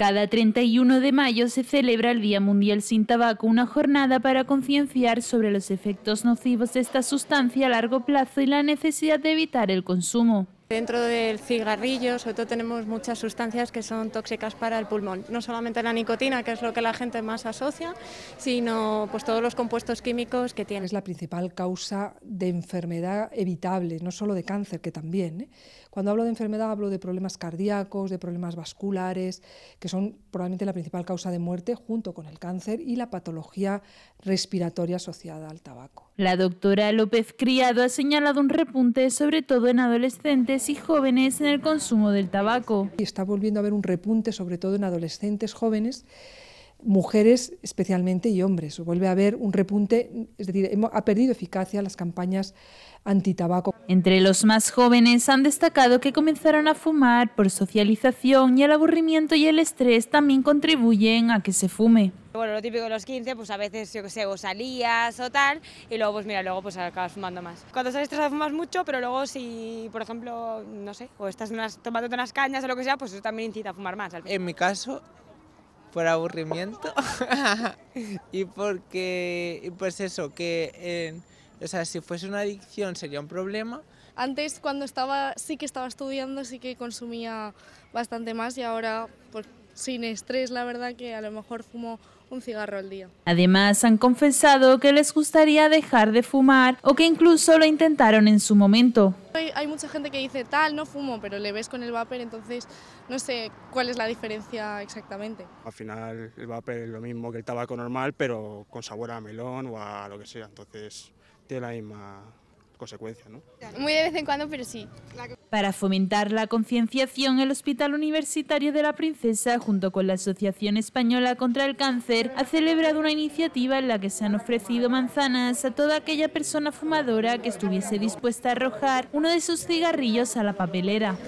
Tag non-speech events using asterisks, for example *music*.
Cada 31 de mayo se celebra el Día Mundial sin Tabaco, una jornada para concienciar sobre los efectos nocivos de esta sustancia a largo plazo y la necesidad de evitar el consumo. Dentro del cigarrillo, sobre todo tenemos muchas sustancias que son tóxicas para el pulmón. No solamente la nicotina, que es lo que la gente más asocia, sino pues todos los compuestos químicos que tiene. Es la principal causa de enfermedad evitable, no solo de cáncer, que también. ¿eh? Cuando hablo de enfermedad hablo de problemas cardíacos, de problemas vasculares, que son probablemente la principal causa de muerte junto con el cáncer y la patología respiratoria asociada al tabaco. La doctora López Criado ha señalado un repunte, sobre todo en adolescentes y jóvenes, en el consumo del tabaco. Y está volviendo a haber un repunte, sobre todo en adolescentes jóvenes, mujeres especialmente y hombres. Vuelve a haber un repunte, es decir, ha perdido eficacia las campañas antitabaco. Entre los más jóvenes han destacado que comenzaron a fumar por socialización y el aburrimiento y el estrés también contribuyen a que se fume. Bueno, lo típico de los 15, pues a veces, yo que sé, o salías o tal, y luego, pues mira, luego pues acabas fumando más. Cuando estás estresado fumas mucho, pero luego si, por ejemplo, no sé, o estás unas, tomándote unas cañas o lo que sea, pues eso también incita a fumar más. En mi caso, por aburrimiento *laughs* y porque, pues eso, que, o sea, si fuese una adicción sería un problema. Antes cuando estaba, sí que estaba estudiando, sí que consumía bastante más y ahora, pues sin estrés, la verdad que a lo mejor fumo un cigarro al día. Además, han confesado que les gustaría dejar de fumar o que incluso lo intentaron en su momento. Hay, mucha gente que dice tal, no fumo, pero le ves con el vapor, entonces no sé cuál es la diferencia exactamente. Al final el vapor es lo mismo que el tabaco normal, pero con sabor a melón o a lo que sea, entonces tiene la misma consecuencia. Muy de vez en cuando, pero sí. Para fomentar la concienciación, el Hospital Universitario de la Princesa, junto con la Asociación Española contra el Cáncer, ha celebrado una iniciativa en la que se han ofrecido manzanas a toda aquella persona fumadora que estuviese dispuesta a arrojar uno de sus cigarrillos a la papelera.